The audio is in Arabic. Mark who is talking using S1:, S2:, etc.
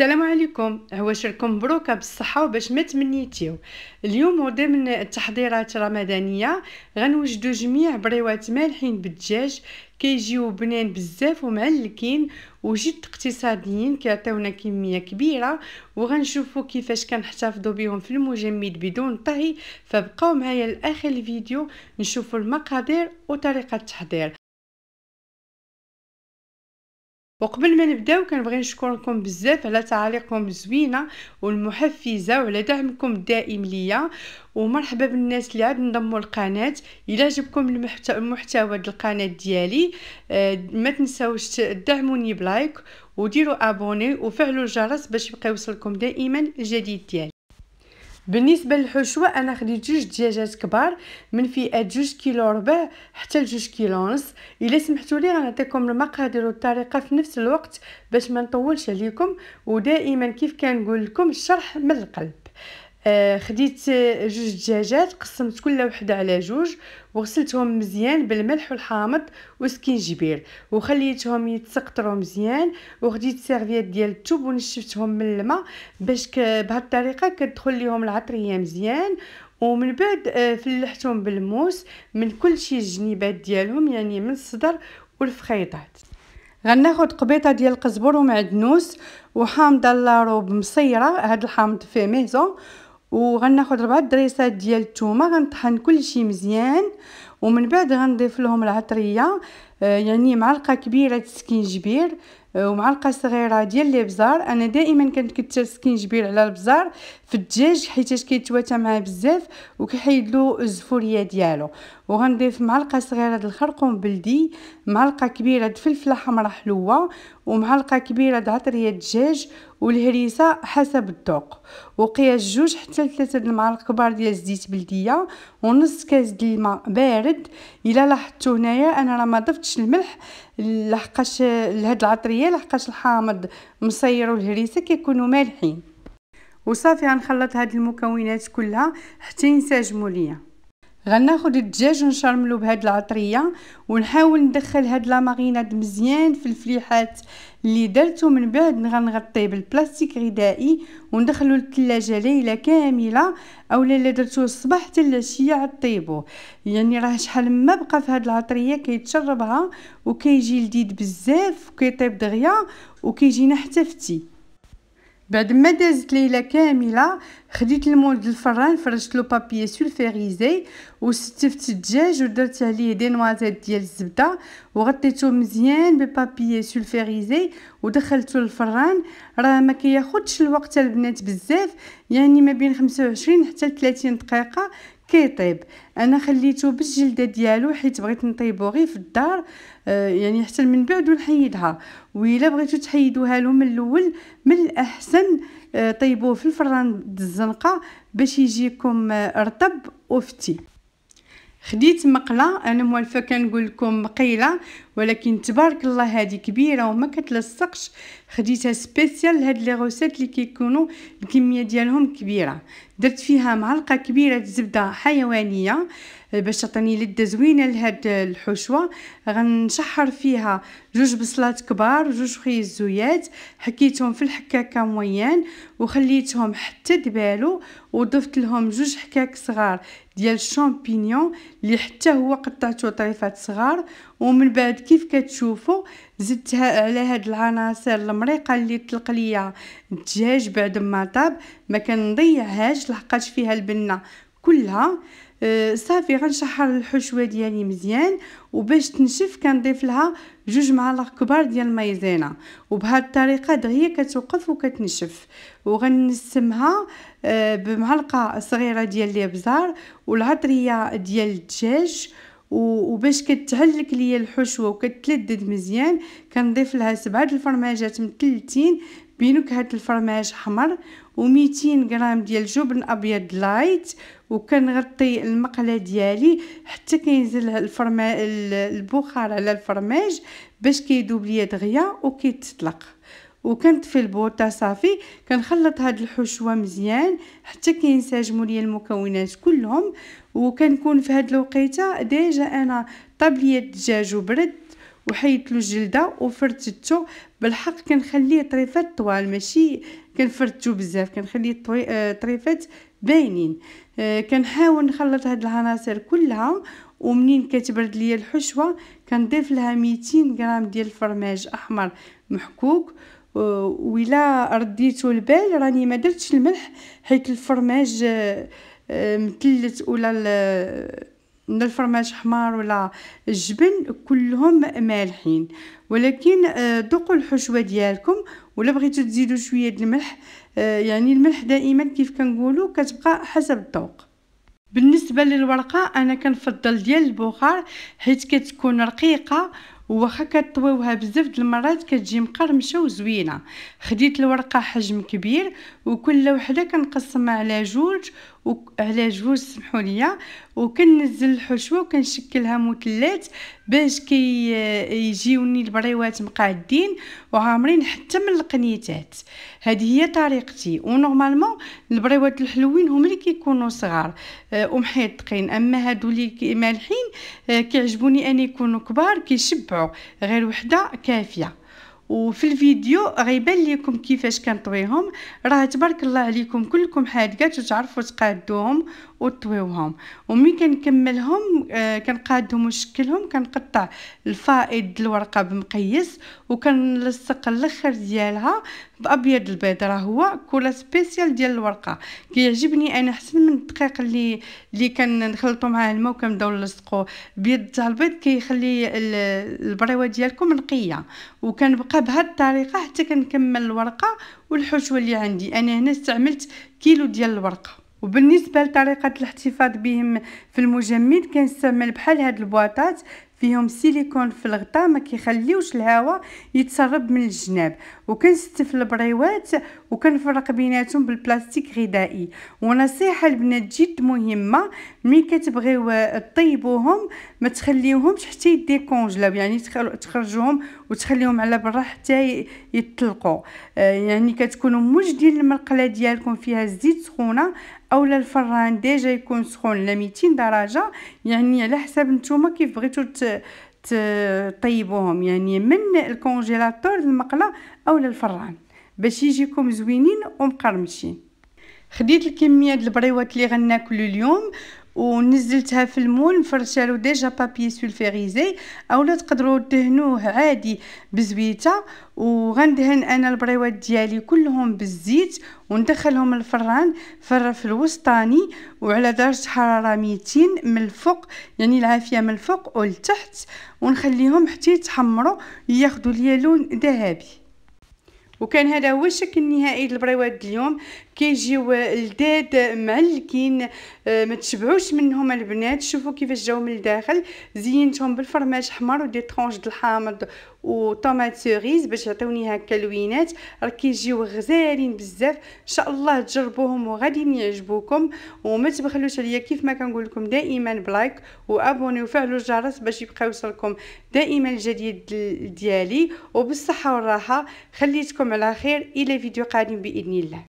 S1: السلام عليكم هو شركم مبروكة بالصحة وباش ما تمنيتيو اليوم ضمن التحضيرات الرمضانية غنوجدو جميع بريوات مالحين بالدجاج كيجيو بنان بزاف ومعلكين وجد اقتصاديين كيعطيونا كميه كبيره وغنشوفو كيفاش كنحتفظو بهم في المجمد بدون طهي فبقاو معايا لاخر الفيديو نشوفو المقادير وطريقه التحضير وقبل ما نبداو كنبغي نشكركم بزاف على تعاليقكم الزوينه والمحفزه وعلى دعمكم الدائم ليا ومرحبا بالناس اللي عاد انضموا للقناه الى عجبكم المحتوى ديال القناه ديالي آه، ما تنساوش تدعموني بلايك وديروا ابوني وفعلوا الجرس باش يبقى يوصلكم دائما الجديد ديالي بالنسبه للحشوه انا خديت جوج دجاجات كبار من فئه جوج كيلو ربع حتى لجوج كيلو ونص الا سمحتوا لي غنعطيكم المقادير والطريقه الطريقه في نفس الوقت باش ما نطولش عليكم ودائما كيف كنقول لكم الشرح من القلب آه، خديت جوج دجاجات قسمت كل وحده على جوج وغسلتهم مزيان بالملح والحامض والسكينجبير وخليتهم يتسقطروا مزيان وخديت سيرفيات ديال الثوب ونشفتهم من الماء باش بهذه الطريقه كتدخل ليهم العطريه مزيان ومن بعد آه، فلحتهم بالموس من كل شيء الجنيبات ديالهم يعني من الصدر والفخيطات غناخد قبيطه ديال القزبر ومعدنوس وحامضه لاروب مصيره هاد الحامض فيه ميزون وغناخد ربعة دريسات ديال التومة غنطحن كلشي مزيان ومن بعد غنضيف لهم العطريه آه، يعني معلقه كبيره ديال السكينجبير آه، ومعلقه صغيره ديال الابزار انا دائما كنكثر السكينجبير على البزار في الدجاج حيتاش كيتواتى معاه بزاف وكيحيد له الزفوريه ديالو وغنضيف معلقه صغيره ديال الخرقوم بلدي معلقه كبيره د فلفله حمراء حلوه ومعلقه كبيره د عطريه دجاج والهريسه حسب الذوق وقياس جوج حتى ثلاثه د المعالق كبار ديال الزيت بلديه ونص كاس ديال الماء بارد الا لاحظتوا هنايا انا راه ما ضفتش الملح لحقاش لهاد العطريه لحقاش الحامض مصير والهريسه كيكونوا مالحين وصافي غنخلط هاد المكونات كلها حتى ينسجموا ليا غناخد الدجاج ونشرملو بهاد العطريه ونحاول ندخل هاد لا مزيان في الفليحات اللي درتو من بعد غنغطيه بالبلاستيك غذائي وندخلو للثلاجه ليله كامله اولا الا درتوه الصباح حتى العشيه عطيبو يعني راه شحال ما بقى في هاد العطريه كيتشربها وكيجي لذيذ بزاف وكيطيب دغيا وكيجينا حتى فتي بعد ما دازت ليله كامله خديت المولد الفران فرشت له بابيي سولفيريزي وستفت الدجاج ودرت عليه دي نوازيت ديال الزبده وغطيته مزيان ببابيي سولفيريزي ودخلته الفران راه ما كياخذش الوقت البنات بزاف يعني ما بين 25 حتى 30 دقيقه كيطيب انا خليته بالجلده ديالو حيت بغيت نطيبو غير في الدار آه، يعني حتى من بعد نحيدها الا بغيتو تحيدوها له من الاول من الاحسن آه، طيبوه في الفران الزنقه باش يجيكم آه، رطب وفتي خديت مقله انا موالفه كنقول لكم مقيله ولكن تبارك الله هذه كبيره وما كتلصقش خديتها سبيسيال لهاد لي غوسيت اللي كيكونوا الكميه ديالهم كبيره درت فيها معلقه كبيره زبده حيوانيه باش تعطيني لده زوينه لهاد الحشوه غنشحر فيها جوج بصلات كبار جوج خيز زويات حكيتهم في الحكاكه مويان وخليتهم حتى دبالو وضفت لهم جوج حكاك صغار ديال الشامبينيون اللي حتى هو قطعته طريفات صغار ومن بعد كيف كتشوفوا زدتها على هاد العناصر المريقه اللي طلق ليا الدجاج بعد ما طاب ما كنضيعهاش لحقاش فيها البنه كلها صافي euh, غنشحر الحشوه ديالي مزيان وباش تنشف كنضيف لها جوج معالق كبار ديال المايزينا وبهذه الطريقه دغيا كتوقف وكتنشف وغنسمها آه، بمعلقه صغيره ديال الابزار والعطريه ديال الدجاج وباش كتعلك ليا الحشوه وكتلدد مزيان كنضيف لها سبعه الفرماجات متلتين بنكهه الفرماج حمر و ميتين غرام ديال جبن ابيض لايت وكنغطي المقله ديالي حتى كينزل الفرما البخار على الفرماج باش كيذوب ليا دغيا وكيتطلق وكنطفي البوطه صافي كنخلط هاد الحشوه مزيان حتى كينسجموا ليا المكونات كلهم وكنكون في هاد الوقيته ديجا انا طاب ليا الدجاج وبرد وحيدت له الجلده وفرتته بالحق كنخليه طريفات طوال ماشي كنفرتو بزاف كنخلي آه، الطريفات باينين آه، كنحاول نخلط هاد العناصر كلها ومنين كتبرد ليا الحشوه كنضيف لها 200 غرام ديال الفرماج احمر محكوك و الا رديتو البال راني ما درتش الملح حيت الفرماج آه، مثلت ولا من الفرماج حمار ولا الجبن كلهم مالحين ولكن آه، ذوقوا الحشوه ديالكم ولا بغيتو تزيدوا شويه د الملح آه، يعني الملح دائما كيف كنقولوا كتبقى حسب الذوق بالنسبه للورقه انا كنفضل ديال البخار حيت كتكون رقيقه واخا كطويوها بزاف د المرات كتجي مقرمشه وزوينه خديت الورقه حجم كبير وكل وحده كنقسمها على جوج على جوج سمحوا لي وكنزل الحشوه وكنشكلها مثلث باش كي آه، يجيوني البريوات مقادين وعامرين حتى من القنيتات هذه هي طريقتي ونورمالمون البريوات الحلوين هما اللي كيكونوا صغار آه، ومحيطقين اما هادو اللي مالحين آه، كيعجبوني ان يكونوا كبار كيشبعوا غير وحده كافيه وفي الفيديو غيبان لكم كيفاش كنطويهم راه تبارك الله عليكم كلكم حادقات وتعرفوا تقادوهم وتطويوهم ومين كنكملهم آه، كنقادهم ونشكلهم كنقطع الفائض الورقه بمقيس وكنلصق الاخر ديالها بابيض البيض راه هو كولا سبيسيال ديال الورقه كيعجبني انا احسن من الدقيق اللي اللي كنخلطو معاه الماء وكنبداو نلصقو بيض تاع البيض كيخلي البريوه ديالكم نقيه وكنبقى بهاد الطريقه حتى كنكمل الورقه والحشوه اللي عندي انا هنا استعملت كيلو ديال الورقه وبالنسبه لطريقه الاحتفاظ بهم في المجمد كنستعمل بحال هاد البواطات فيهم سيليكون في الغطاء ما كيخليوش الهواء يتسرب من الجناب وكنستف البريوات وكنفرق بيناتهم بالبلاستيك غذائي ونصيحه البنات جد مهمه ملي كتبغيو طيبوهم ما تخليوهمش حتى يديكونجلاو يعني تخرجوهم وتخليهم على برا حتى يطلقوا آه، يعني كتكونوا موجدين المرقله ديالكم فيها الزيت سخونه اولا الفران ديجا يكون سخون ل 200 درجه يعني على حسب نتوما كيف بغيتو تطيبوهم يعني من الكونجيلاتور المقله اولا الفران باش يجيكم زوينين ومقرمشين خديت الكميه ديال البريوات اللي غناكلو اليوم ونزلتها في المول مفرشه له ديجا بابي سولفيريزي اولا تقدروا دهنوه عادي بزويته وغندهن انا البريوات ديالي كلهم بالزيت وندخلهم الفران فر في الوسطاني وعلى درجه حراره 200 من الفوق يعني العافيه من الفوق والتحت ونخليهم حتى يتحمروا ياخذوا ليا لون ذهبي وكان هذا هو الشكل النهائي للبريوات اليوم كيجيو لداد معلكين آه، ما تشبعوش منهم البنات شوفوا كيفاش جاو من الداخل زينتهم بالفرماج حمر ودي طرونج د الحامض وطوماط سيريز باش يعطيوني هكا لوينات راه كيجيو غزالين بزاف ان شاء الله تجربوهم وغادي يعجبوكم وما تبخلوش عليا كيف ما كنقول لكم دائما بلايك وابوني وفعلوا الجرس باش يبقى يوصلكم دائما الجديد ديالي وبالصحه والراحه خليتكم على خير الى فيديو قادم باذن الله